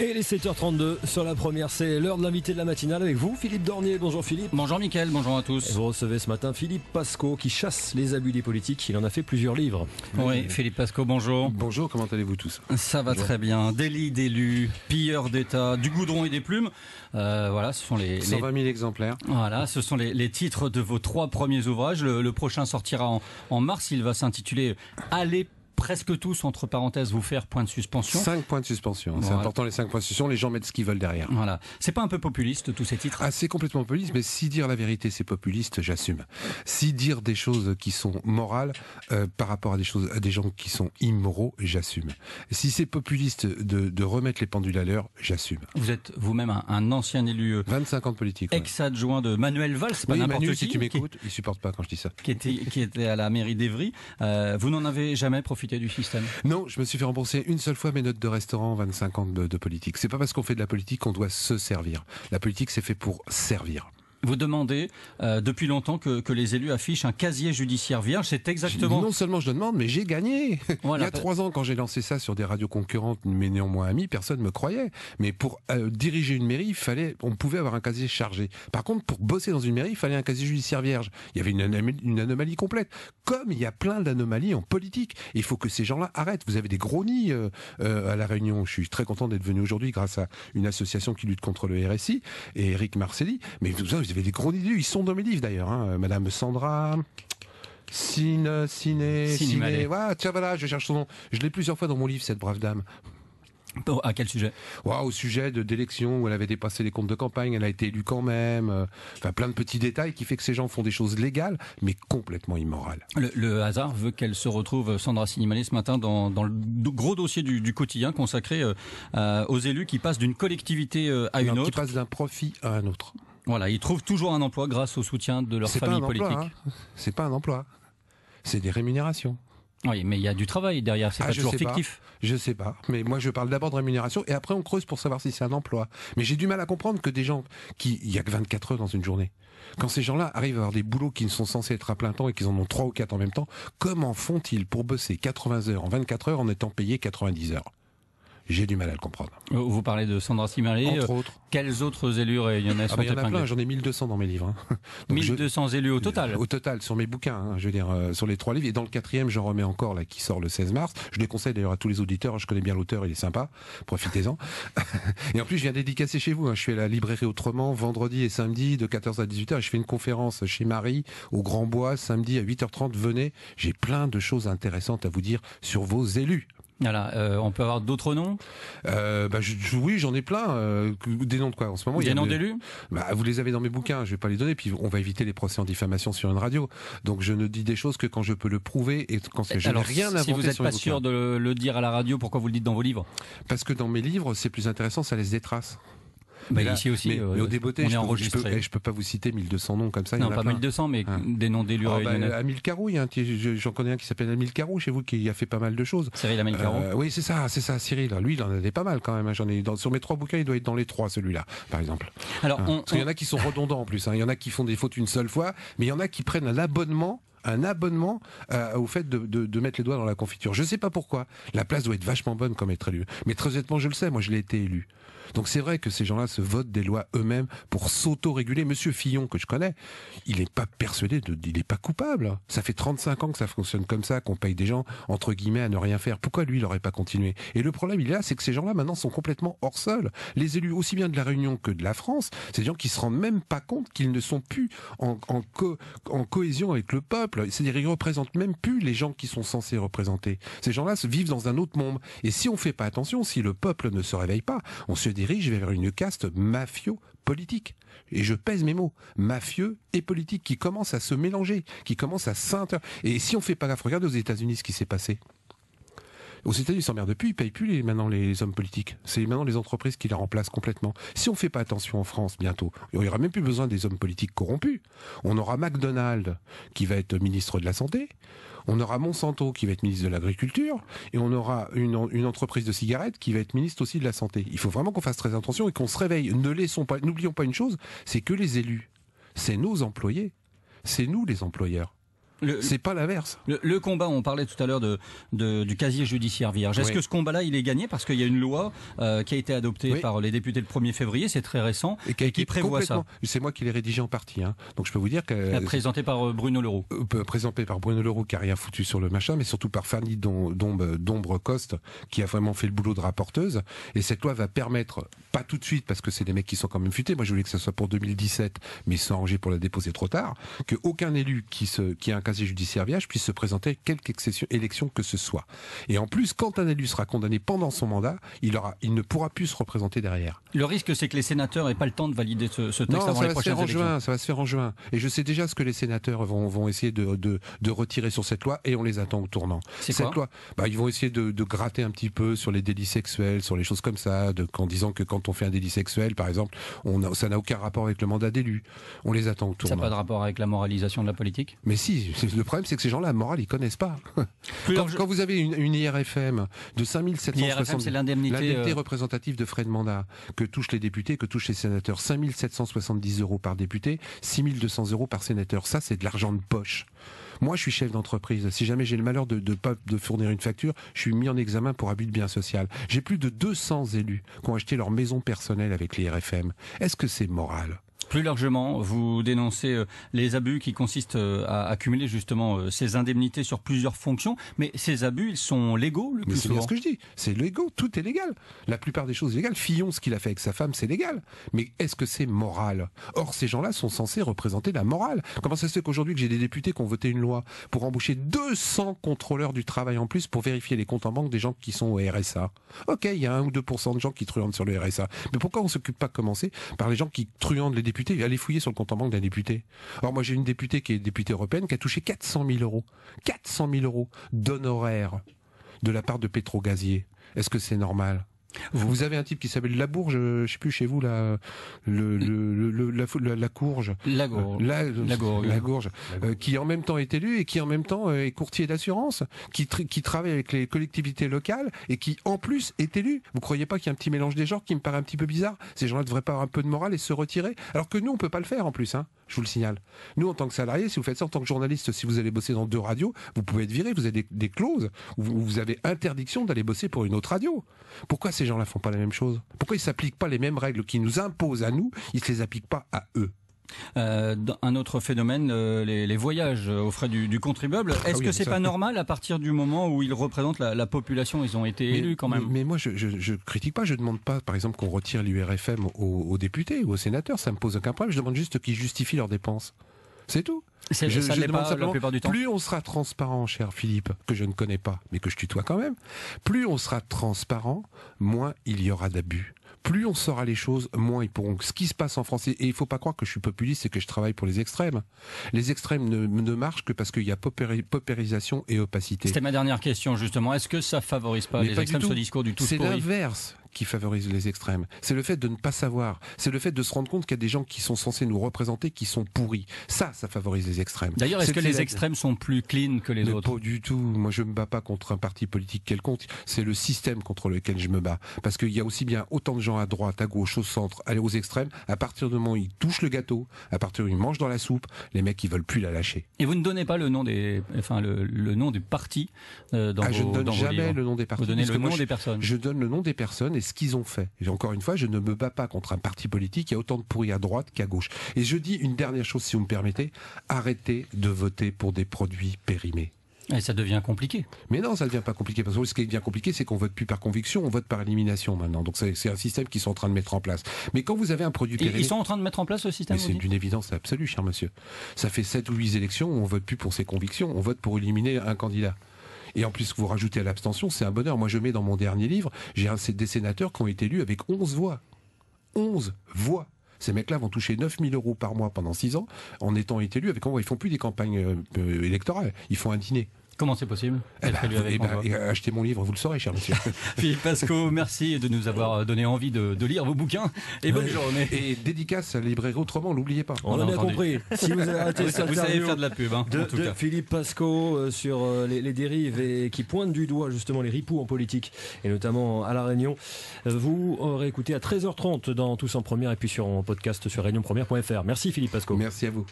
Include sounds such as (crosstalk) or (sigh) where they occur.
Et les 7h32 sur la première, c'est l'heure de l'invité de la matinale avec vous, Philippe Dornier. Bonjour Philippe. Bonjour Mickaël, bonjour à tous. vous recevez ce matin Philippe Pasco qui chasse les abus des politiques. Il en a fait plusieurs livres. Oui, Philippe Pasco, bonjour. Bonjour, comment allez-vous tous Ça va très bien. Délit d'élus, pilleur d'État, du goudron et des plumes. Euh, voilà, ce sont les, 120 000 exemplaires. Voilà, ce sont les, titres de vos trois premiers ouvrages. Le, prochain sortira en, en mars. Il va s'intituler Aller presque tous, entre parenthèses, vous faire point de suspension. Cinq points de suspension, hein. c'est important les cinq points de suspension, les gens mettent ce qu'ils veulent derrière. Voilà. C'est pas un peu populiste tous ces titres Ah, c'est complètement populiste, mais si dire la vérité c'est populiste, j'assume. Si dire des choses qui sont morales euh, par rapport à des choses à des gens qui sont immoraux, j'assume. Si c'est populiste de, remettre les pendules à l'heure, j'assume. Vous êtes vous-même un, ancien élu 25 euh, ans de politique. Ex-adjoint de Manuel Valls, pas n'importe qui. si tu m'écoutes, il supporte pas quand je dis ça. Qui était qui était à la mairie d'Evry, euh, vous n'en avez jamais profité du système Non, je me suis fait rembourser une seule fois mes notes de restaurant en 25 ans de, de politique. C'est pas parce qu'on fait de la politique qu'on doit se servir. La politique, c'est fait pour servir. Vous demandez euh, depuis longtemps que, que, les élus affichent un casier judiciaire vierge. C'est exactement. Non seulement je demande, mais j'ai gagné. (laughs) Voilà. Il y a trois ans, quand j'ai lancé ça sur des radios concurrentes, mais néanmoins amis, personne ne me croyait. Mais pour euh, diriger une mairie, il fallait, on pouvait avoir un casier chargé. Par contre, pour bosser dans une mairie, il fallait un casier judiciaire vierge. Il y avait une, anomalie, complète. Comme il y a plein d'anomalies en politique, il faut que ces gens-là arrêtent. Vous avez des gros nids euh, à la Réunion. Je suis très content d'être venu aujourd'hui grâce à une association qui lutte contre le RSI et Eric Marcelli. Mais vous vous des gros idées. Ils sont dans mes livres d'ailleurs. Hein. Madame Sandra, Ciné, Ciné. tiens, voilà, je cherche son nom. Je l'ai plusieurs fois dans mon livre, cette brave dame. à quel sujet Au sujet de d'élections où elle avait dépassé les comptes de campagne, elle a été élue quand même. Euh, enfin, plein de petits détails qui fait que ces gens font des choses légales, mais complètement immorales. Le, hasard veut qu'elle se retrouve, euh, Sandra Sinimalé, ce matin, dans, le gros dossier du, quotidien consacré euh, aux élus qui passent d'une collectivité à une autre. Qui passent d'un profit à un autre. Voilà, ils trouvent toujours un emploi grâce au soutien de leur famille politique. Hein. C'est pas un emploi, c'est des rémunérations. Oui, mais il y a du travail derrière, c'est ah, pas toujours fictif. je sais pas, mais moi je parle d'abord de rémunération et après on creuse pour savoir si c'est un emploi. Mais j'ai du mal à comprendre que des gens qui il y a que 24 heures dans une journée, quand ces gens-là arrivent à avoir des boulots qui ne sont censés être à plein temps et qu'ils en ont trois ou quatre en même temps, comment font-ils pour bosser 80 heures en 24 heures en étant payés 90 heures j'ai du mal à le comprendre. Vous parlez de Sandra Simari. Entre euh, autres. Quels autres élus réunionnais sont ah Il y en a ah, bah, plein, j'en ai 1200 dans mes livres. 1200 hein. (laughs) élus au total Au total, sur mes bouquins, hein, je veux dire, euh, sur les trois livres. Et dans le quatrième, j'en remets encore, là, qui sort le 16 mars. Je les conseille d'ailleurs à tous les auditeurs, je connais bien l'auteur, il est sympa, profitez-en. (laughs) et en plus, je viens dédicacer chez vous. Hein. Je suis à la librairie Autrement, vendredi et samedi, de 14 à 18h. je fais une conférence chez Marie, au Grand Bois, samedi à 8h30. Venez, j'ai plein de choses intéressantes à vous dire sur vos élus. Voilà, euh, on peut avoir d'autres noms euh, bah, Oui, j'en ai plein. Euh, des noms de quoi en ce moment noms d'élus bah, Vous les avez dans mes bouquins, je vais pas les donner, puis on va éviter les procès en diffamation sur une radio. Donc je ne dis des choses que quand je peux le prouver et quand je n'ai rien à Si vous n'êtes pas sûr de le dire à la radio, pourquoi vous le dites dans vos livres Parce que dans mes livres, c'est plus intéressant, ça laisse des traces. Mais ici aussi, mais, euh, au débeauté, on est enregistré. Je eh, je peux pas vous citer 1200 noms comme ça. Non, il y en pas 1200, mais hein. des noms d'élus. Ah, bah, Amil Carou, il j'en connais un qui s'appelle Amil Carou chez vous, qui a fait pas mal de choses. Cyril Amil Carou. Euh, oui, c'est ça, c'est ça, Cyril. Lui, il en a des pas mal quand même. Hein. J'en ai dans, sur mes trois bouquins, il doit être dans les trois, celui-là, par exemple. Alors, hein. on, Parce qu'il y en a qui sont redondants en plus. Hein. Il y en a qui font des fautes une seule fois, mais il y en a qui prennent l'abonnement un abonnement euh, au fait de, de, mettre les doigts dans la confiture. Je sais pas pourquoi. La place doit être vachement bonne comme être élu. Mais très honnêtement, je le sais, moi je l'ai été élu. Donc c'est vrai que ces gens-là se votent des lois eux-mêmes pour s'auto-réguler. Monsieur Fillon, que je connais, il n'est pas persuadé, de, il n'est pas coupable. Hein. Ça fait 35 ans que ça fonctionne comme ça, qu'on paye des gens, entre guillemets, à ne rien faire. Pourquoi lui, il n'aurait pas continué Et le problème, il est là, c'est que ces gens-là, maintenant, sont complètement hors sol. Les élus, aussi bien de la Réunion que de la France, c'est gens qui se rendent même pas compte qu'ils ne sont plus en, en cohésion avec le peuple c'est-à-dire représentent même plus les gens qui sont censés représenter. Ces gens-là vivent dans un autre monde. Et si on ne fait pas attention, si le peuple ne se réveille pas, on se dirige vers une caste mafio politique. Et je pèse mes mots, mafieux et politique, qui commencent à se mélanger, qui commencent à s'inter... Et si on ne fait pas gaffe, regardez aux États-Unis ce qui s'est passé. Aux États-Unis, ils s'emmerdent plus, ils payent plus maintenant les hommes politiques. C'est maintenant les entreprises qui les remplacent complètement. Si on fait pas attention en France bientôt, il y aura même plus besoin des hommes politiques corrompus. On aura McDonald's qui va être ministre de la santé. On aura Monsanto qui va être ministre de l'agriculture et on aura une, entreprise de cigarettes qui va être ministre aussi de la santé. Il faut vraiment qu'on fasse très attention et qu'on se réveille. Ne laissons pas, n'oublions pas une chose, c'est que les élus, c'est nos employés, c'est nous les employeurs. C'est pas l'inverse. Le, combat, on parlait tout à l'heure de, du casier judiciaire vierge. Est-ce que ce combat-là, il est gagné parce qu'il y a une loi euh, qui a été adoptée par les députés le 1er février, c'est très récent, et qui, prévoit ça C'est moi qui l'ai rédigé en partie. Hein. Donc je peux vous dire que présenté par euh, Bruno Leroux. Euh, présentée présenté par Bruno Leroux, qui a rien foutu sur le machin, mais surtout par Fanny Dombre Coste, qui a vraiment fait le boulot de rapporteuse. Et cette loi va permettre pas tout de suite parce que c'est des mecs qui sont quand même futés. Moi, je voulais que ça soit pour 2017, mais ils sont arrangés pour la déposer trop tard. Que aucun élu qui se, qui a un casier judiciaire vierge puisse se présenter à quelque élection que ce soit. Et en plus, quand un élu sera condamné pendant son mandat, il aura, il ne pourra plus se représenter derrière. Le risque, c'est que les sénateurs aient pas le temps de valider ce, ce texte avant les prochaines élections. Juin, ça va se faire en juin. Et je sais déjà ce que les sénateurs vont, vont essayer de, de, de retirer sur cette loi et on les attend au tournant. C'est cette loi, bah, ils vont essayer de, gratter un petit peu sur les délits sexuels, sur les choses comme ça, en disant que quand on fait un délit sexuel, par exemple, ça n'a aucun rapport avec le mandat d'élu. On les attend au tournant. Ça n'a pas de rapport avec la moralisation de la politique Mais si, (laughs) le problème c'est que ces gens-là, la morale, ils connaissent pas. (laughs) Quand, vous avez une, IRFM de 5760... c'est euh, l'indemnité représentative de frais de mandat que touchent les députés, que touchent les sénateurs. 5770 euros par député, 6200 euros par sénateur. Ça, c'est de l'argent de poche. Moi, je suis chef d'entreprise. Si jamais j'ai le malheur de pas de fournir une facture, je suis mis en examen pour abus de bien social. J'ai plus de 200 élus qui ont acheté leur maison personnelle avec les RFM. Est-ce que c'est moral plus largement, vous dénoncez euh, les abus qui consistent euh, à accumuler justement euh, ces indemnités sur plusieurs fonctions, mais ces abus, ils sont légaux le plus mais C'est ce que je dis, c'est légaux, tout est légal. La plupart des choses légales. Fillon, ce qu'il a fait avec sa femme, c'est légal. Mais est-ce que c'est moral Or, ces gens-là sont censés représenter la morale. Comment ça se fait qu'aujourd'hui que j'ai des députés qui ont voté une loi pour embaucher 200 contrôleurs du travail en plus pour vérifier les comptes en banque des gens qui sont au RSA Ok, il y a 1 ou 2% de gens qui truandent sur le RSA. Mais pourquoi on s'occupe pas de commencer par les gens qui truandent les députés Allez fouiller sur le compte en banque d'un député. Or, moi, j'ai une députée qui est députée européenne qui a touché 400 000 euros. 400 000 euros d'honoraires de la part de Pétro-Gazier. Est-ce que c'est normal vous avez un type qui s'appelle La Bourge, euh, je sais plus chez vous mm. la la, courge, la gourge, euh, la, euh, gourge, qui en même temps est élu et qui en même temps est courtier d'assurance, qui travaille avec les collectivités locales et qui en plus est élu. Vous croyez pas qu'il y a un petit mélange des genres qui me paraît un petit peu bizarre Ces gens-là devraient pas avoir un peu de morale et se retirer, alors que nous on peut pas le faire en plus. Hein je vous le signale. Nous, en tant que salariés, si vous faites ça, en tant que journaliste, si vous allez bosser dans deux radios, vous pouvez être viré, vous avez des, clauses, où vous avez interdiction d'aller bosser pour une autre radio. Pourquoi ces gens-là font pas la même chose Pourquoi ils s'appliquent pas les mêmes règles qui nous imposent à nous, ils se les appliquent pas à eux euh, un autre phénomène, euh, les, voyages euh, aux frais du, contribuable. Ah Est-ce que c'est pas normal à partir du moment où ils représentent la, population Ils ont été élus quand même. Mais, moi, je, ne critique pas. Je demande pas, par exemple, qu'on retire l'URFM aux, députés ou aux sénateurs. Ça me pose aucun problème. Je demande juste qu'ils justifient leurs dépenses. C'est tout. ça la plupart du temps. Plus on sera transparent, cher Philippe, que je ne connais pas, mais que je tutoie quand même, plus on sera transparent, moins il y aura d'abus plus on saura les choses, moins ils pourront. Ce qui se passe en France, et il faut pas croire que je suis populiste et que je travaille pour les extrêmes. Les extrêmes ne, marchent que parce qu'il y a paupérisation et opacité. C'était ma dernière question justement. Est-ce que ça favorise pas les extrêmes ce discours du tout C'est l'inverse qui favorise les extrêmes. C'est le fait de ne pas savoir. C'est le fait de se rendre compte qu'il y a des gens qui sont censés nous représenter qui sont pourris. Ça, ça favorise les extrêmes. D'ailleurs, est-ce que les extrêmes sont plus clean que les autres Pas du tout. Moi, je me bats pas contre un parti politique quelconque. C'est le système contre lequel je me bats. Parce qu'il y a aussi bien autant de gens à droite, à gauche, au centre, aller aux extrêmes. À partir du moment où ils touchent le gâteau, à partir où ils mangent dans la soupe, les mecs, ils veulent plus la lâcher. Et vous ne donnez pas le nom des, enfin, le, nom du parti euh, dans ah, Je ne donne jamais le nom des partis. Vous donnez le nom des personnes. Je donne le nom des personnes ce qu'ils ont fait. Et encore une fois, je ne me bats pas contre un parti politique. qui a autant de pourris à droite qu'à gauche. Et je dis une dernière chose, si vous me permettez. Arrêtez de voter pour des produits périmés. Et ça devient compliqué. Mais non, ça ne devient pas compliqué parce que ce qui devient compliqué, c'est qu'on vote plus par conviction, on vote par élimination maintenant. Donc c'est un système qu'ils sont en train de mettre en place. Mais quand vous avez un produit périmé, ils sont en train de mettre en place ce système. C'est d'une évidence absolue, cher monsieur. Ça fait 7 ou 8 élections où on vote plus pour ses convictions, on vote pour éliminer un candidat. Et en plus, vous rajoutez à l'abstention, c'est un bonheur. Moi, je mets dans mon dernier livre, j'ai des sénateurs qui ont été élus avec 11 voix. 11 voix. Ces mecs-là vont toucher 9000 euros par mois pendant 6 ans en étant élus avec... Oh, ils font plus des campagnes euh, euh, électorales, ils font un dîner. Comment c'est possible eh, ben, eh, ben, hein. eh Achetez mon livre, vous le saurez, cher monsieur. (laughs) Philippe Pasco, merci de nous avoir euh, donné envie de, lire vos bouquins et bonne journée. Et dédicace à Autrement, n'oubliez pas. On, a, bien compris. Si vous avez vous, faire de la pub, hein, Philippe Pasco euh, sur euh, les, dérives et qui pointe du doigt justement les ripoux en politique et notamment à La Réunion. Vous aurez écouté à 13h30 dans Tous en Première et puis sur mon podcast sur réunionpremière.fr. Merci Philippe Pasco. Merci à vous.